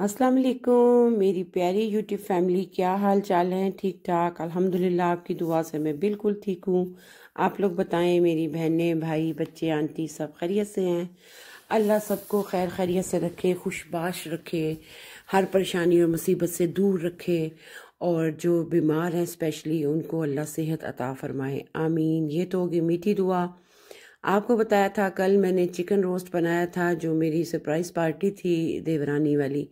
अस्सलाम वालेकुम मेरी प्यारी यूट्यूब फैमिली क्या हाल चाल है ठीक ठाक अल्हम्दुलिल्लाह आपकी दुआ से मैं बिल्कुल ठीक हूँ आप लोग बताएं मेरी बहनें भाई बच्चे आंटी सब खैरियत से हैं अल्लाह सबको खैर खैरियत से रखे खुशबाश रखे हर परेशानी और मुसीबत से दूर रखे और जो बीमार हैं स्पेशली उनको अल्लाह सेहत अता फरमाए आमीन ये तो होगी मीठी दुआ आपको बताया था कल मैंने चिकन रोस्ट बनाया था जो मेरी सरप्राइज़ पार्टी थी देवरानी वाली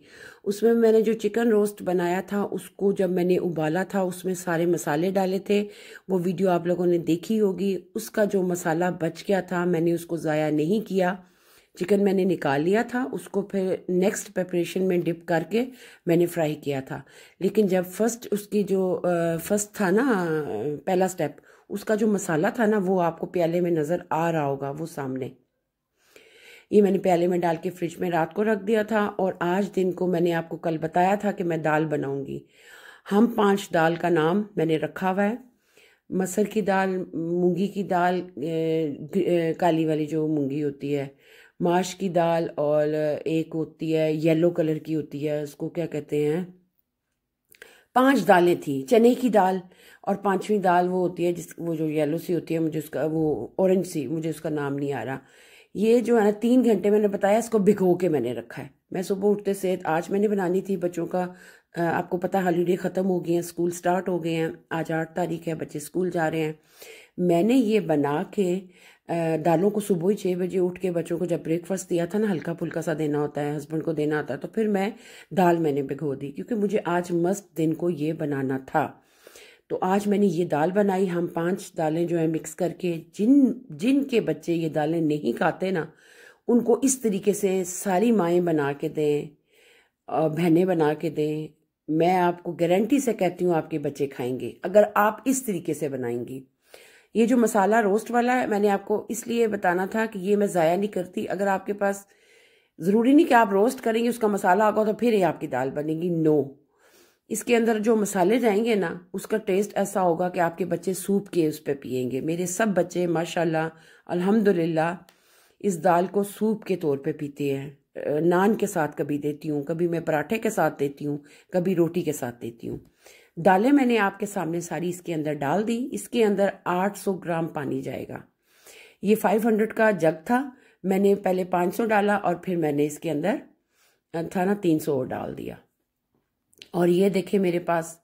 उसमें मैंने जो चिकन रोस्ट बनाया था उसको जब मैंने उबाला था उसमें सारे मसाले डाले थे वो वीडियो आप लोगों ने देखी होगी उसका जो मसाला बच गया था मैंने उसको ज़ाया नहीं किया चिकन मैंने निकाल लिया था उसको फिर नेक्स्ट प्रेपरेशन में डिप करके मैंने फ्राई किया था लेकिन जब फर्स्ट उसकी जो फर्स्ट था ना पहला स्टेप उसका जो मसाला था ना वो आपको प्याले में नज़र आ रहा होगा वो सामने ये मैंने प्याले में डाल के फ्रिज में रात को रख दिया था और आज दिन को मैंने आपको कल बताया था कि मैं दाल बनाऊंगी हम पांच दाल का नाम मैंने रखा हुआ है मसर की दाल मूंगी की दाल काली वाली जो मूंगी होती है माश की दाल और एक होती है येलो कलर की होती है उसको क्या कहते हैं पांच दालें थी चने की दाल और पांचवी दाल वो होती है जिस वो जो येलो सी होती है मुझे उसका वो ऑरेंज सी मुझे उसका नाम नहीं आ रहा ये जो है ना तीन घंटे मैंने बताया इसको भिगो के मैंने रखा है मैं सुबह उठते से आज मैंने बनानी थी बच्चों का आपको पता हॉलीडे ख़त्म हो गई हैं स्कूल स्टार्ट हो गए हैं आज आठ तारीख है बच्चे स्कूल जा रहे हैं मैंने ये बना के दालों को सुबह ही छः बजे उठ के बच्चों को जब ब्रेकफास्ट दिया था ना हल्का फुल्का सा देना होता है हस्बैंड को देना होता है तो फिर मैं दाल मैंने भिगो दी क्योंकि मुझे आज मस्त दिन को ये बनाना था तो आज मैंने ये दाल बनाई हम पांच दालें जो है मिक्स करके जिन जिन के बच्चे ये दालें नहीं खाते ना उनको इस तरीके से सारी माएँ बना के दें बहनें बना के दें मैं आपको गारंटी से कहती हूँ आपके बच्चे खाएंगे अगर आप इस तरीके से बनाएंगी ये जो मसाला रोस्ट वाला है मैंने आपको इसलिए बताना था कि ये मैं ज़ाया नहीं करती अगर आपके पास ज़रूरी नहीं कि आप रोस्ट करेंगे उसका मसाला आगा तो फिर ये आपकी दाल बनेगी नो इसके अंदर जो मसाले जाएंगे ना उसका टेस्ट ऐसा होगा कि आपके बच्चे सूप के उस पर पियेंगे मेरे सब बच्चे माशाल्लाह अल्हम्दुलिल्लाह इस दाल को सूप के तौर पे पीते हैं नान के साथ कभी देती हूँ कभी मैं पराठे के साथ देती हूँ कभी रोटी के साथ देती हूँ दालें मैंने आपके सामने सारी इसके अंदर डाल दी इसके अंदर 800 ग्राम पानी जाएगा ये 500 का जग था मैंने पहले 500 डाला और फिर मैंने इसके अंदर था ना 300 और डाल दिया और ये देखे मेरे पास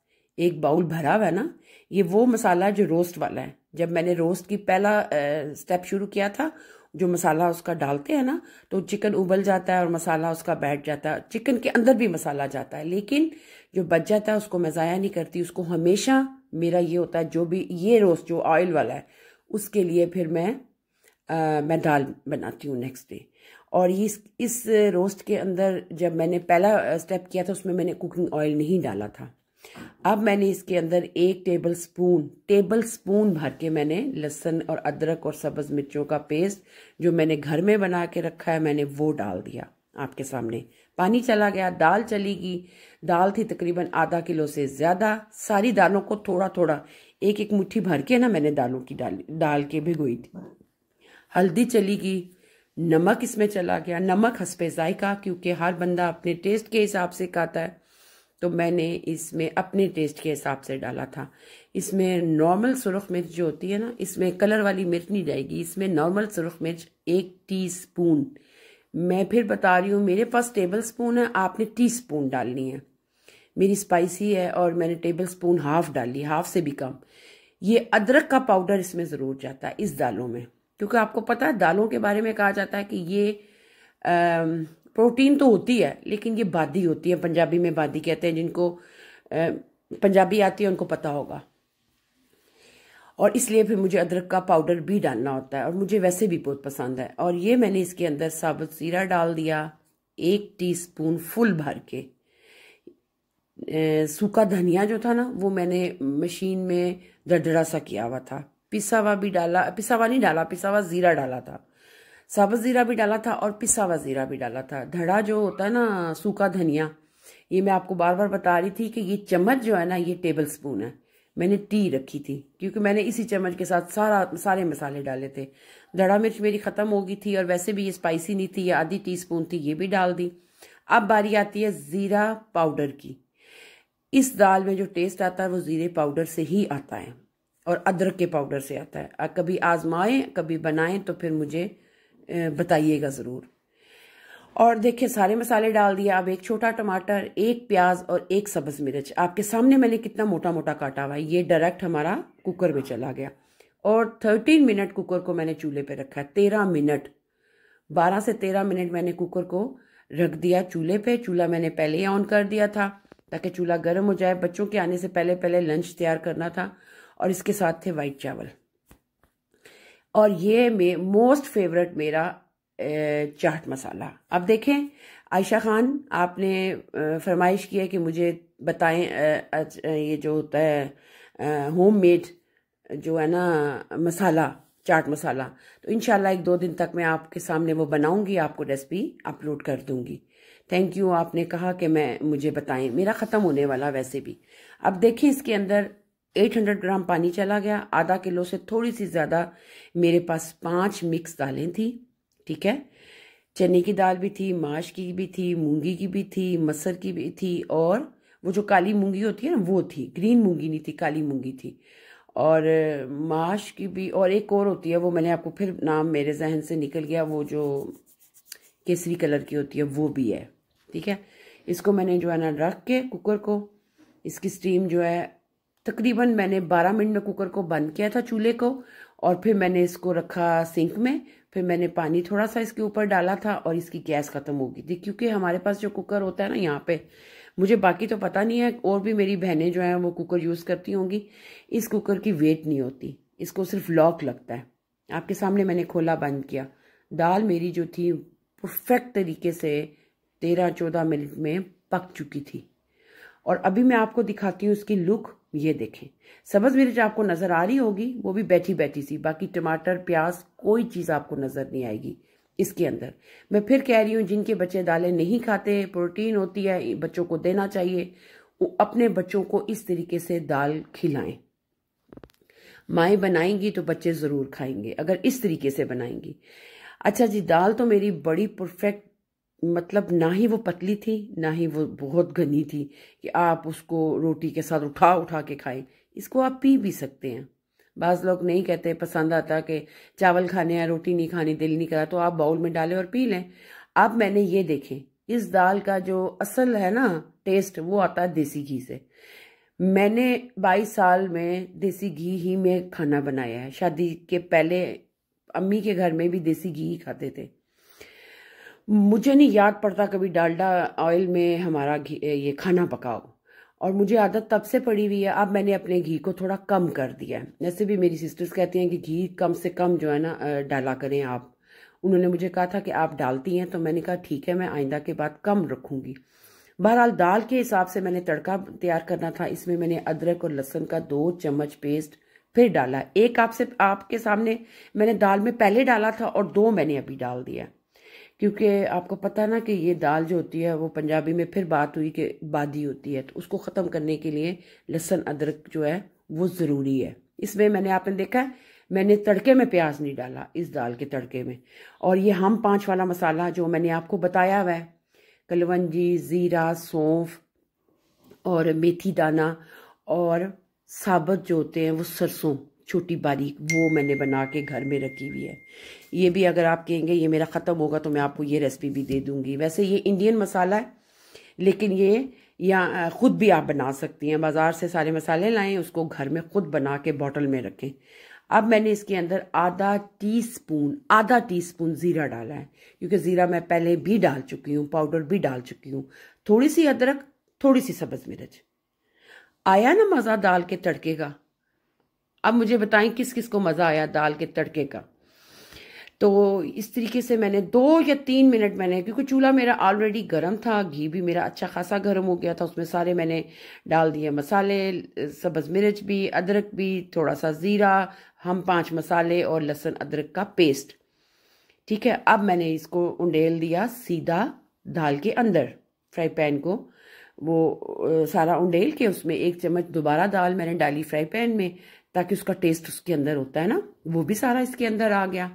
एक बाउल भरा हुआ है ना ये वो मसाला जो रोस्ट वाला है जब मैंने रोस्ट की पहला स्टेप शुरू किया था जो मसाला उसका डालते हैं ना तो चिकन उबल जाता है और मसाला उसका बैठ जाता है चिकन के अंदर भी मसाला जाता है लेकिन जो बच जाता है उसको मैं ज़ाया नहीं करती उसको हमेशा मेरा ये होता है जो भी ये रोस्ट जो ऑयल वाला है उसके लिए फिर मैं आ, मैं दाल बनाती हूँ नेक्स्ट डे और इस इस रोस्ट के अंदर जब मैंने पहला स्टेप किया था उसमें मैंने कुकिंग ऑयल नहीं डाला था अब मैंने इसके अंदर एक टेबल स्पून टेबल स्पून भर के मैंने लहसन और अदरक और सब्ज़ मिर्चों का पेस्ट जो मैंने घर में बना के रखा है मैंने वो डाल दिया आपके सामने पानी चला गया दाल चली गई दाल थी तकरीबन आधा किलो से ज़्यादा सारी दालों को थोड़ा थोड़ा एक एक मुट्ठी भर के ना मैंने दालों की डाली डाल के भिगोई थी हल्दी चली गई नमक इसमें चला गया नमक हंसपे जायका क्योंकि हर बंदा अपने टेस्ट के हिसाब से खाता है तो मैंने इसमें अपने टेस्ट के हिसाब से डाला था इसमें नॉर्मल सुरख मिर्च जो होती है ना इसमें कलर वाली मिर्च नहीं जाएगी इसमें नॉर्मल सुरख मिर्च एक टीस्पून मैं फिर बता रही हूँ मेरे पास टेबल स्पून है आपने टी स्पून डालनी है मेरी स्पाइसी है और मैंने टेबल स्पून हाफ डाली हाफ से भी कम ये अदरक का पाउडर इसमें ज़रूर जाता है इस दालों में क्योंकि आपको पता है दालों के बारे में कहा जाता है कि ये प्रोटीन तो होती है लेकिन ये बादी होती है पंजाबी में बादी कहते हैं जिनको पंजाबी आती है उनको पता होगा और इसलिए फिर मुझे अदरक का पाउडर भी डालना होता है और मुझे वैसे भी बहुत पसंद है और ये मैंने इसके अंदर साबुत सीरा डाल दिया एक टीस्पून फुल भर के सूखा धनिया जो था ना वो मैंने मशीन में दरदरा सा किया हुआ था पिसा हुआ भी डाला पिसावा नहीं डाला पिसावा ज़ीरा डाला था साबुत ज़ीरा भी डाला था और पिसा हुआ ज़ीरा भी डाला था धड़ा जो होता है ना सूखा धनिया ये मैं आपको बार बार बता रही थी कि ये चम्मच जो है ना ये टेबल स्पून है मैंने टी रखी थी क्योंकि मैंने इसी चम्मच के साथ सारा सारे मसाले डाले थे धड़ा मिर्च मेरी ख़त्म हो गई थी और वैसे भी ये स्पाइसी नहीं थी ये आधी टी स्पून थी ये भी डाल दी अब बारी आती है ज़ीरा पाउडर की इस दाल में जो टेस्ट आता है वो ज़ीरे पाउडर से ही आता है और अदरक के पाउडर से आता है कभी आजमाएं कभी बनाएं तो फिर मुझे बताइएगा ज़रूर और देखिए सारे मसाले डाल दिए अब एक छोटा टमाटर एक प्याज और एक सब्ज़ मिर्च आपके सामने मैंने कितना मोटा मोटा काटा हुआ है ये डायरेक्ट हमारा कुकर में चला गया और थर्टीन मिनट कुकर को मैंने चूल्हे पे रखा है तेरह मिनट बारह से तेरह मिनट मैंने कुकर को रख दिया चूल्हे पे चूल्हा मैंने पहले ही ऑन कर दिया था ताकि चूल्हा गर्म हो जाए बच्चों के आने से पहले पहले लंच तैयार करना था और इसके साथ थे वाइट चावल और ये मे मोस्ट फेवरेट मेरा चाट मसाला अब देखें आयशा खान आपने फरमाइश की है कि मुझे बताएं ये जो होता है होम मेड जो है ना मसाला चाट मसाला तो इन एक दो दिन तक मैं आपके सामने वो बनाऊंगी आपको रेसिपी अपलोड कर दूंगी थैंक यू आपने कहा कि मैं मुझे बताएं मेरा ख़त्म होने वाला वैसे भी अब देखें इसके अंदर 800 ग्राम पानी चला गया आधा किलो से थोड़ी सी ज़्यादा मेरे पास पांच मिक्स दालें थी ठीक है चने की दाल भी थी माश की भी थी मूंगी की भी थी मसर की भी थी और वो जो काली मूंगी होती है ना वो थी ग्रीन मूंगी नहीं थी काली मूंगी थी और माश की भी और एक और होती है वो मैंने आपको फिर नाम मेरे जहन से निकल गया वो जो केसरी कलर की होती है वो भी है ठीक है इसको मैंने जो है ना रख के कुकर को इसकी स्टीम जो है तकरीबन मैंने 12 मिनट में कुकर को बंद किया था चूल्हे को और फिर मैंने इसको रखा सिंक में फिर मैंने पानी थोड़ा सा इसके ऊपर डाला था और इसकी गैस ख़त्म हो गई थी क्योंकि हमारे पास जो कुकर होता है ना यहाँ पे मुझे बाकी तो पता नहीं है और भी मेरी बहनें जो हैं वो कुकर यूज़ करती होंगी इस कुकर की वेट नहीं होती इसको सिर्फ लॉक लगता है आपके सामने मैंने खोला बंद किया दाल मेरी जो थी परफेक्ट तरीके से तेरह चौदह मिनट में पक चुकी थी और अभी मैं आपको दिखाती हूँ इसकी लुक ये देखें सब्ज मिर्च आपको नज़र आ रही होगी वो भी बैठी बैठी सी बाकी टमाटर प्याज कोई चीज़ आपको नज़र नहीं आएगी इसके अंदर मैं फिर कह रही हूं जिनके बच्चे दालें नहीं खाते प्रोटीन होती है बच्चों को देना चाहिए वो अपने बच्चों को इस तरीके से दाल खिलाएं माए बनाएंगी तो बच्चे ज़रूर खाएंगे अगर इस तरीके से बनाएंगी अच्छा जी दाल तो मेरी बड़ी परफेक्ट मतलब ना ही वो पतली थी ना ही वो बहुत घनी थी कि आप उसको रोटी के साथ उठा उठा के खाएं इसको आप पी भी सकते हैं बाज़ लोग नहीं कहते पसंद आता कि चावल खाने या रोटी नहीं खानी दिल नहीं करा तो आप बाउल में डालें और पी लें अब मैंने ये देखें इस दाल का जो असल है ना टेस्ट वो आता है देसी घी से मैंने बाईस साल में देसी घी ही में खाना बनाया है शादी के पहले अम्मी के घर में भी देसी घी ही खाते थे मुझे नहीं याद पड़ता कभी डालडा ऑयल में हमारा ये खाना पकाओ और मुझे आदत तब से पड़ी हुई है अब मैंने अपने घी को थोड़ा कम कर दिया है वैसे भी मेरी सिस्टर्स कहती हैं कि घी कम से कम जो है ना डाला करें आप उन्होंने मुझे कहा था कि आप डालती हैं तो मैंने कहा ठीक है मैं आइंदा के बाद कम रखूंगी बहरहाल दाल के हिसाब से मैंने तड़का तैयार करना था इसमें मैंने अदरक और लहसुन का दो चम्मच पेस्ट फिर डाला एक आपसे आपके सामने मैंने दाल में पहले डाला था और दो मैंने अभी डाल दिया क्योंकि आपको पता है ना कि ये दाल जो होती है वो पंजाबी में फिर बात हुई कि बादी होती है तो उसको ख़त्म करने के लिए लहसन अदरक जो है वो ज़रूरी है इसमें मैंने आपने देखा है मैंने तड़के में प्याज नहीं डाला इस दाल के तड़के में और ये हम पाँच वाला मसाला जो मैंने आपको बताया हुआ है कलवंजी ज़ीरा सौंफ और मेथी दाना और साबत जो होते हैं वो सरसों छोटी बारीक वो मैंने बना के घर में रखी हुई है ये भी अगर आप कहेंगे ये मेरा ख़त्म होगा तो मैं आपको ये रेसिपी भी दे दूँगी वैसे ये इंडियन मसाला है लेकिन ये या ख़ुद भी आप बना सकती हैं बाज़ार से सारे मसाले लाएं उसको घर में ख़ुद बना के बॉटल में रखें अब मैंने इसके अंदर आधा टी स्पून आधा टी स्पून ज़ीरा डाला है क्योंकि ज़ीरा मैं पहले भी डाल चुकी हूँ पाउडर भी डाल चुकी हूँ थोड़ी सी अदरक थोड़ी सी सब्ज़ मिर्च आया ना मज़ा दाल के तड़के का अब मुझे बताएं किस किस को मज़ा आया दाल के तड़के का तो इस तरीके से मैंने दो या तीन मिनट मैंने क्योंकि चूल्हा मेरा ऑलरेडी गर्म था घी भी मेरा अच्छा खासा गर्म हो गया था उसमें सारे मैंने डाल दिए मसाले सब्ज़ मिर्च भी अदरक भी थोड़ा सा ज़ीरा हम पांच मसाले और लहसुन अदरक का पेस्ट ठीक है अब मैंने इसको उंडेल दिया सीधा दाल के अंदर फ्राई पैन को वो सारा उंडेल के उसमें एक चम्मच दोबारा दाल मैंने डाली फ्राई पैन में ताकि उसका टेस्ट उसके अंदर होता है ना वो भी सारा इसके अंदर आ गया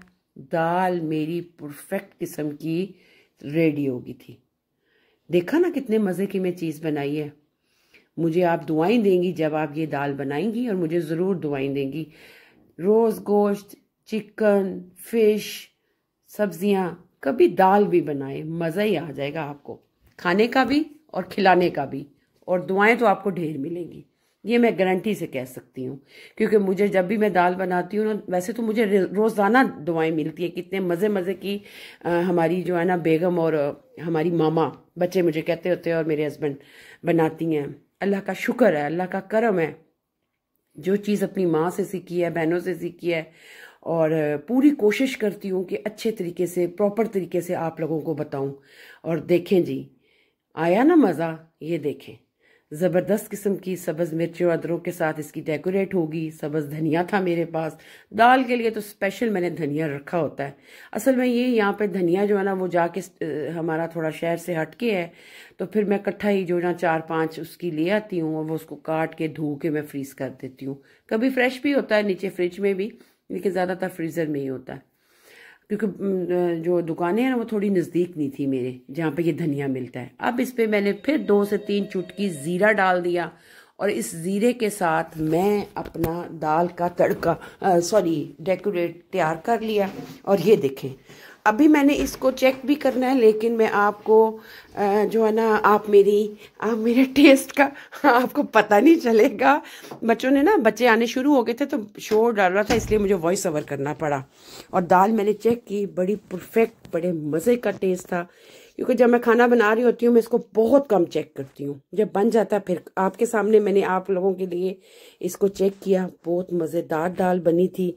दाल मेरी परफेक्ट किस्म की रेडी होगी थी देखा ना कितने मज़े की मैं चीज़ बनाई है मुझे आप दुआएं देंगी जब आप ये दाल बनाएंगी और मुझे ज़रूर दुआएं देंगी रोज़ गोश्त चिकन फिश सब्जियां कभी दाल भी बनाए मज़ा ही आ जाएगा आपको खाने का भी और खिलाने का भी और दुआएं तो आपको ढेर मिलेंगी ये मैं गारंटी से कह सकती हूँ क्योंकि मुझे जब भी मैं दाल बनाती हूँ ना वैसे तो मुझे रोज़ाना दुआएं मिलती हैं कितने मज़े मज़े की आ, हमारी जो है ना बेगम और हमारी मामा बच्चे मुझे कहते होते हैं और मेरे हस्बैंड बनाती हैं अल्लाह का शुक्र है अल्लाह का करम है जो चीज़ अपनी माँ से सीखी है बहनों से सीखी है और पूरी कोशिश करती हूँ कि अच्छे तरीके से प्रॉपर तरीके से आप लोगों को बताऊँ और देखें जी आया ना मज़ा ये देखें ज़बरदस्त किस्म की सब्ज़ मिर्ची और अदरक के साथ इसकी डेकोरेट होगी सब्ज़ धनिया था मेरे पास दाल के लिए तो स्पेशल मैंने धनिया रखा होता है असल में ये यहाँ पे धनिया जो है ना वो जाके हमारा थोड़ा शहर से हट के है तो फिर मैं इकट्ठा ही जो ना चार पांच उसकी ले आती हूँ और वो उसको काट के धो के मैं फ्रीज़ कर देती हूँ कभी फ्रेश भी होता है नीचे फ्रिज में भी लेकिन ज़्यादातर फ्रीज़र में ही होता है क्योंकि जो दुकानें हैं ना वो थोड़ी नज़दीक नहीं थी मेरे जहाँ पे ये धनिया मिलता है अब इस पर मैंने फिर दो से तीन चुटकी ज़ीरा डाल दिया और इस ज़ीरे के साथ मैं अपना दाल का तड़का सॉरी डेकोरेट तैयार कर लिया और ये देखें अभी मैंने इसको चेक भी करना है लेकिन मैं आपको जो है ना आप मेरी आप मेरे टेस्ट का आपको पता नहीं चलेगा बच्चों ने ना बच्चे आने शुरू हो गए थे तो शोर डाल रहा था इसलिए मुझे वॉइस ओवर करना पड़ा और दाल मैंने चेक की बड़ी परफेक्ट बड़े मज़े का टेस्ट था क्योंकि जब मैं खाना बना रही होती हूँ मैं इसको बहुत कम चेक करती हूँ जब बन जाता है फिर आपके सामने मैंने आप लोगों के लिए इसको चेक किया बहुत मज़ेदार दाल बनी थी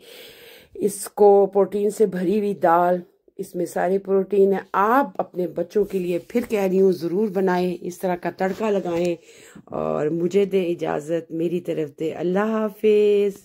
इसको प्रोटीन से भरी हुई दाल इसमें सारे प्रोटीन है आप अपने बच्चों के लिए फिर कह रही हूँ ज़रूर बनाएं इस तरह का तड़का लगाएं और मुझे दे इजाज़त मेरी तरफ दे अल्लाह हाफिज़